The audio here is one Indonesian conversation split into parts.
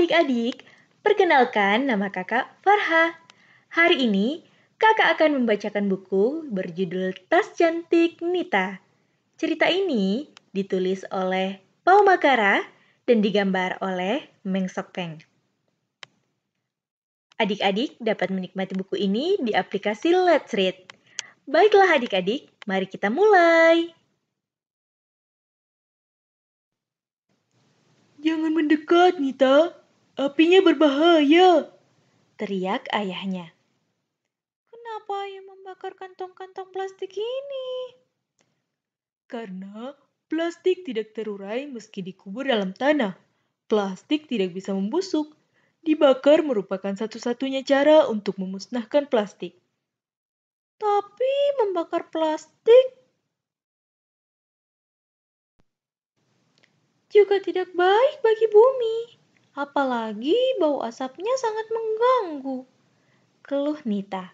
adik-adik, perkenalkan nama kakak Farha. Hari ini, kakak akan membacakan buku berjudul Tas Cantik Nita. Cerita ini ditulis oleh Pau Makara dan digambar oleh Meng Sok Peng. Adik-adik dapat menikmati buku ini di aplikasi Let's Read. Baiklah adik-adik, mari kita mulai. Jangan mendekat, Nita. Apinya berbahaya, teriak ayahnya. Kenapa ayah membakar kantong-kantong plastik ini? Karena plastik tidak terurai meski dikubur dalam tanah. Plastik tidak bisa membusuk. Dibakar merupakan satu-satunya cara untuk memusnahkan plastik. Tapi membakar plastik juga tidak baik bagi bumi. Apalagi bau asapnya sangat mengganggu. Keluh Nita.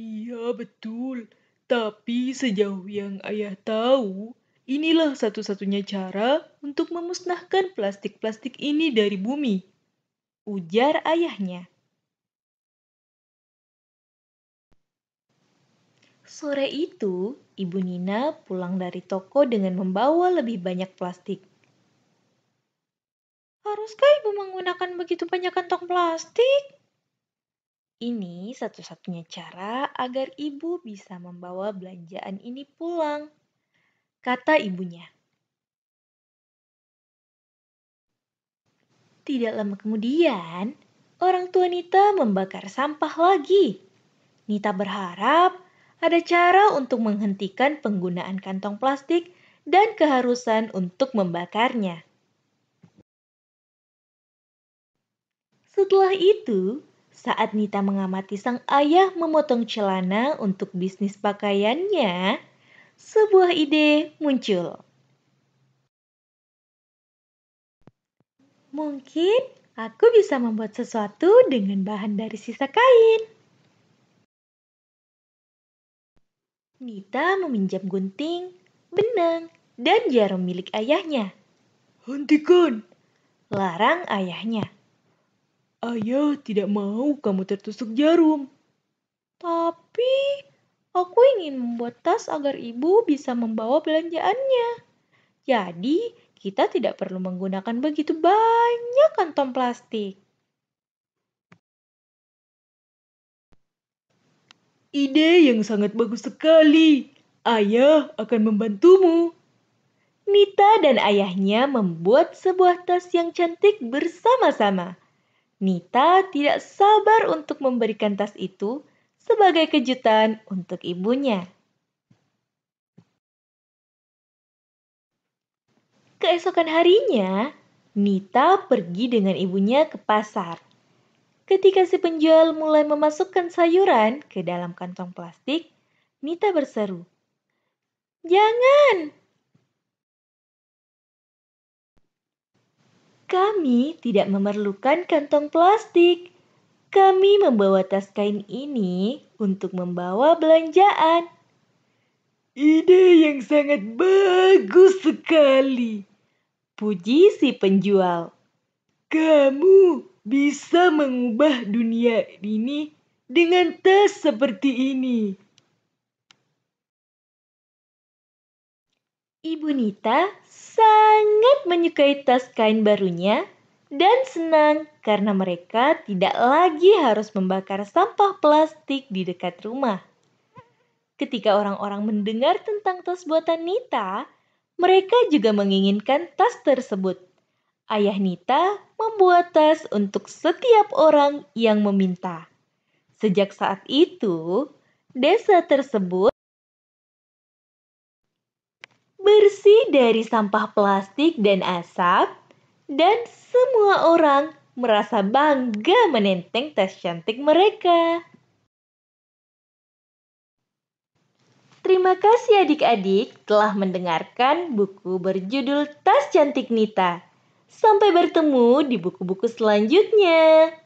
Iya betul, tapi sejauh yang ayah tahu, inilah satu-satunya cara untuk memusnahkan plastik-plastik ini dari bumi. Ujar ayahnya. Sore itu, Ibu Nina pulang dari toko dengan membawa lebih banyak plastik menggunakan begitu banyak kantong plastik? Ini satu-satunya cara agar ibu bisa membawa belanjaan ini pulang, kata ibunya. Tidak lama kemudian, orang tua Nita membakar sampah lagi. Nita berharap ada cara untuk menghentikan penggunaan kantong plastik dan keharusan untuk membakarnya. Setelah itu, saat Nita mengamati sang ayah memotong celana untuk bisnis pakaiannya, sebuah ide muncul. Mungkin aku bisa membuat sesuatu dengan bahan dari sisa kain. Nita meminjam gunting, benang, dan jarum milik ayahnya. Hentikan! Larang ayahnya. Ayah tidak mau kamu tertusuk jarum. Tapi aku ingin membuat tas agar ibu bisa membawa belanjaannya. Jadi kita tidak perlu menggunakan begitu banyak kantong plastik. Ide yang sangat bagus sekali. Ayah akan membantumu. Nita dan ayahnya membuat sebuah tas yang cantik bersama-sama. Nita tidak sabar untuk memberikan tas itu sebagai kejutan untuk ibunya. Keesokan harinya, Nita pergi dengan ibunya ke pasar. Ketika si penjual mulai memasukkan sayuran ke dalam kantong plastik, Nita berseru, "Jangan! Kami tidak memerlukan kantong plastik. Kami membawa tas kain ini untuk membawa belanjaan. Ide yang sangat bagus sekali. Puji si penjual. Kamu bisa mengubah dunia ini dengan tas seperti ini. Ibu Nita sangat menyukai tas kain barunya dan senang karena mereka tidak lagi harus membakar sampah plastik di dekat rumah. Ketika orang-orang mendengar tentang tas buatan Nita, mereka juga menginginkan tas tersebut. Ayah Nita membuat tas untuk setiap orang yang meminta. Sejak saat itu, desa tersebut dari sampah plastik dan asap, dan semua orang merasa bangga menenteng tas cantik mereka. Terima kasih adik-adik telah mendengarkan buku berjudul Tas Cantik Nita. Sampai bertemu di buku-buku selanjutnya.